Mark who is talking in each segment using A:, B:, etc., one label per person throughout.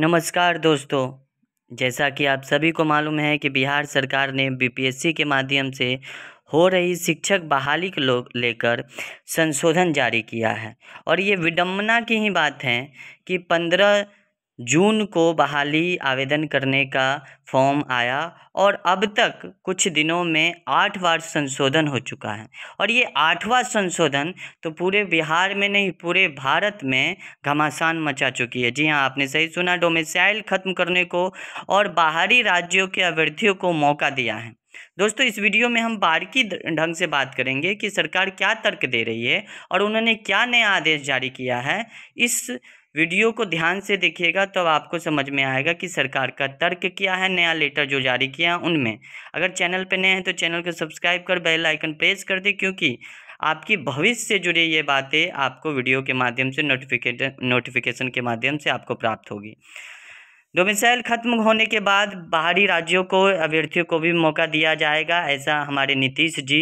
A: नमस्कार दोस्तों जैसा कि आप सभी को मालूम है कि बिहार सरकार ने बीपीएससी के माध्यम से हो रही शिक्षक बहाली को लेकर संशोधन जारी किया है और ये विडम्बना की ही बात है कि पंद्रह जून को बहाली आवेदन करने का फॉर्म आया और अब तक कुछ दिनों में आठ बार संशोधन हो चुका है और ये आठवां संशोधन तो पूरे बिहार में नहीं पूरे भारत में घमासान मचा चुकी है जी हाँ आपने सही सुना डोमिसाइल खत्म करने को और बाहरी राज्यों के अभ्यर्थियों को मौका दिया है दोस्तों इस वीडियो में हम बारीकी ढंग से बात करेंगे कि सरकार क्या तर्क दे रही है और उन्होंने क्या नया आदेश जारी किया है इस वीडियो को ध्यान से देखिएगा तो आपको समझ में आएगा कि सरकार का तर्क क्या है नया लेटर जो जारी किया है उनमें अगर चैनल पर नए हैं तो चैनल को सब्सक्राइब कर बेल आइकन प्रेस कर दें क्योंकि आपकी भविष्य से जुड़ी ये बातें आपको वीडियो के माध्यम से नोटिफिकेशन नोटिफिकेशन के माध्यम से आपको प्राप्त होगी डोमिसाइल खत्म होने के बाद बाहरी राज्यों को अभ्यर्थियों को भी मौका दिया जाएगा ऐसा हमारे नीतीश जी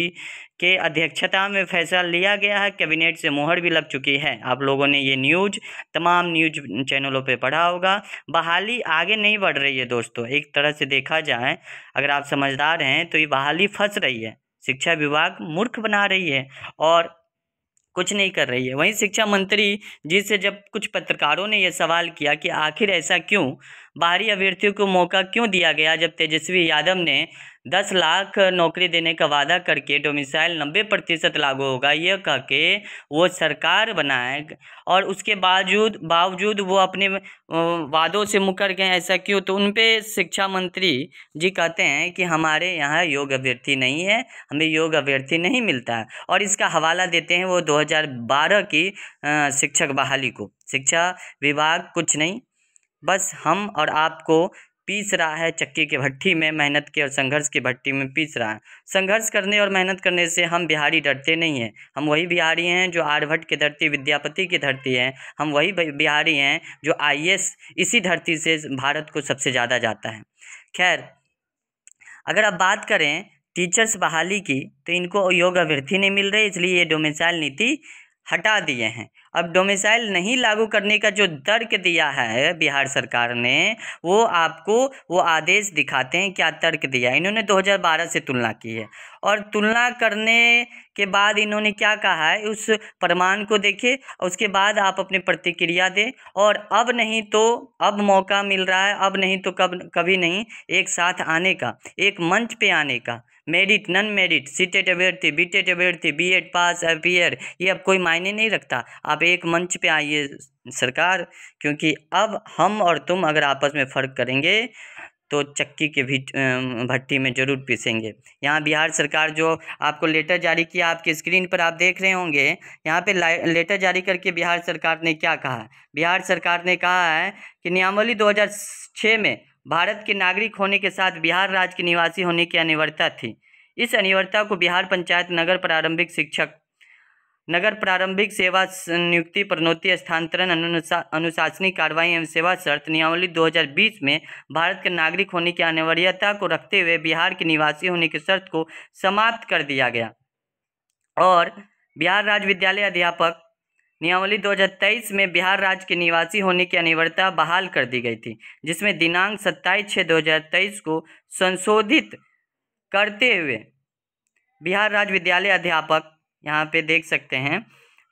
A: के अध्यक्षता में फैसला लिया गया है कैबिनेट से मोहर भी लग चुकी है आप लोगों ने ये न्यूज तमाम न्यूज चैनलों पे पढ़ा होगा बहाली आगे नहीं बढ़ रही है दोस्तों एक तरह से देखा जाए अगर आप समझदार हैं तो ये बहाली फंस रही है शिक्षा विभाग मूर्ख बना रही है और कुछ नहीं कर रही है वहीं शिक्षा मंत्री जी से जब कुछ पत्रकारों ने यह सवाल किया कि आखिर ऐसा क्यों बाहरी अभ्यर्थियों को मौका क्यों दिया गया जब तेजस्वी यादव ने दस लाख नौकरी देने का वादा करके डोमिसाइल नब्बे प्रतिशत लागू होगा यह कह के वो सरकार बनाए और उसके बावजूद बावजूद वो अपने वादों से मुकर गए ऐसा क्यों तो उन पर शिक्षा मंत्री जी कहते हैं कि हमारे यहाँ योग अभ्यर्थी नहीं है हमें योग अभ्यर्थी नहीं मिलता है और इसका हवाला देते हैं वो दो की शिक्षक बहाली को शिक्षा विभाग कुछ नहीं बस हम और आपको पीस रहा है चक्की के भट्टी में मेहनत के और संघर्ष की भट्टी में पीस रहा है संघर्ष करने और मेहनत करने से हम बिहारी डरते नहीं हैं हम वही बिहारी हैं जो आर्यभट्ट की धरती विद्यापति की धरती है हम वही बिहारी हैं जो आई इसी धरती से भारत को सबसे ज़्यादा जाता है खैर अगर आप बात करें टीचर्स बहाली की तो इनको योग अभ्यर्थी नहीं मिल रही इसलिए ये डोमिसाइल नीति हटा दिए हैं अब डोमिसाइल नहीं लागू करने का जो तर्क दिया है बिहार सरकार ने वो आपको वो आदेश दिखाते हैं क्या तर्क दिया इन्होंने 2012 से तुलना की है और तुलना करने के बाद इन्होंने क्या कहा है उस प्रमाण को देखे उसके बाद आप अपनी प्रतिक्रिया दें और अब नहीं तो अब मौका मिल रहा है अब नहीं तो कब कभी नहीं एक साथ आने का एक मंच पे आने का मेरिट नन मेरिट सीटेट अभ्यर्थी बीटेट अभ्यर्थी बी एड पास अपीयर ये अब कोई मायने नहीं रखता आप आप एक मंच पे आइए सरकार क्योंकि अब हम और तुम अगर आपस में फ़र्क करेंगे तो चक्की के भी भट्टी में जरूर पीसेंगे यहाँ बिहार सरकार जो आपको लेटर जारी किया आपके स्क्रीन पर आप देख रहे होंगे यहाँ पे लेटर जारी करके बिहार सरकार ने क्या कहा बिहार सरकार ने कहा है कि नियमावली 2006 में भारत के नागरिक होने के साथ बिहार राज्य के निवासी होने की अनिवार्यता थी इस अनिवार्यता को बिहार पंचायत नगर प्रारंभिक शिक्षक नगर प्रारंभिक सेवा नियुक्ति पदोन्नति स्थानांतरण अनुसा, अनुशासनिक कार्रवाई एवं सेवा शर्त नियमावली 2020 में भारत के नागरिक होने की अनिवार्यता को रखते हुए बिहार के निवासी होने की शर्त को समाप्त कर दिया गया और बिहार राज्य विद्यालय अध्यापक नियमावली 2023 में बिहार राज्य के निवासी होने की अनिवार्यता बहाल कर दी गई थी जिसमें दिनांक सत्ताईस छः दो को संशोधित करते हुए बिहार राज्य विद्यालय अध्यापक यहाँ पे देख सकते हैं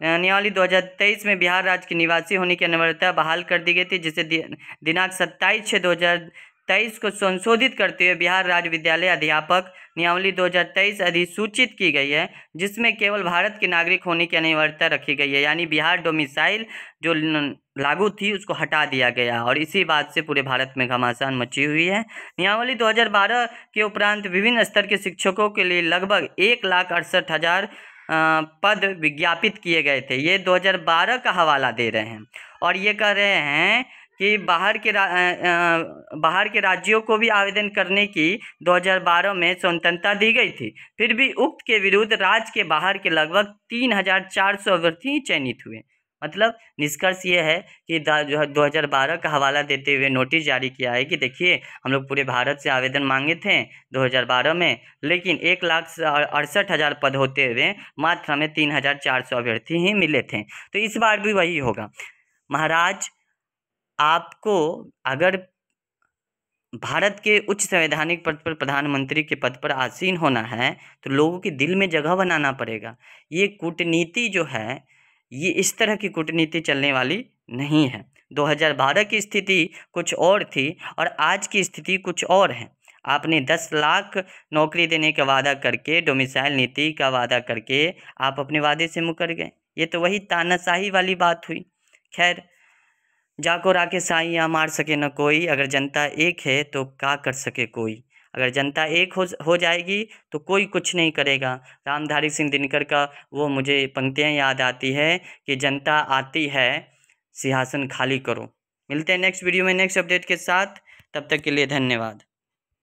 A: नियावली 2023 में बिहार राज्य के निवासी होने की अनिवार्यता बहाल कर दी गई थी जिसे दिनांक सत्ताईस छः 2023 को संशोधित करते हुए बिहार राज्य विद्यालय अध्यापक नियावली 2023 अधिसूचित की गई है जिसमें केवल भारत के नागरिक होने की अनिवार्यता रखी गई है यानी बिहार डोमिसाइल जो लागू थी उसको हटा दिया गया और इसी बात से पूरे भारत में घमासान मची हुई है नियावली 2012 के उपरांत विभिन्न स्तर के शिक्षकों के लिए लगभग एक लाख अड़सठ हज़ार पद विज्ञापित किए गए थे ये 2012 का हवाला दे रहे हैं और ये कह रहे हैं कि बाहर के रा, बाहर के राज्यों को भी आवेदन करने की 2012 में स्वतंत्रता दी गई थी फिर भी उक्त के विरुद्ध राज्य के बाहर के लगभग 3,400 अभ्यर्थी चयनित हुए मतलब निष्कर्ष ये है कि जो है दो हज़ार बारह का हवाला देते हुए नोटिस जारी किया है कि देखिए हम लोग पूरे भारत से आवेदन मांगे थे 2012 में लेकिन एक लाख अड़सठ हज़ार पद होते हुए मात्र हमें तीन हज़ार चार सौ अभ्यर्थी ही मिले थे तो इस बार भी वही होगा महाराज आपको अगर भारत के उच्च संवैधानिक पद पर प्रधानमंत्री के पद पर आसीन होना है तो लोगों के दिल में जगह बनाना पड़ेगा ये कूटनीति जो है ये इस तरह की कूटनीति चलने वाली नहीं है 2012 की स्थिति कुछ और थी और आज की स्थिति कुछ और है आपने 10 लाख नौकरी देने का वादा करके डोमिसाइल नीति का वादा करके आप अपने वादे से मुकर गए ये तो वही तानाशाही वाली बात हुई खैर जाको राके साई मार सके न कोई अगर जनता एक है तो का कर सके कोई अगर जनता एक हो हो जाएगी तो कोई कुछ नहीं करेगा रामधारी सिंह दिनकर का वो मुझे पंक्तियाँ याद आती है कि जनता आती है सिंहासन खाली करो मिलते हैं नेक्स्ट वीडियो में नेक्स्ट अपडेट के साथ तब तक के लिए धन्यवाद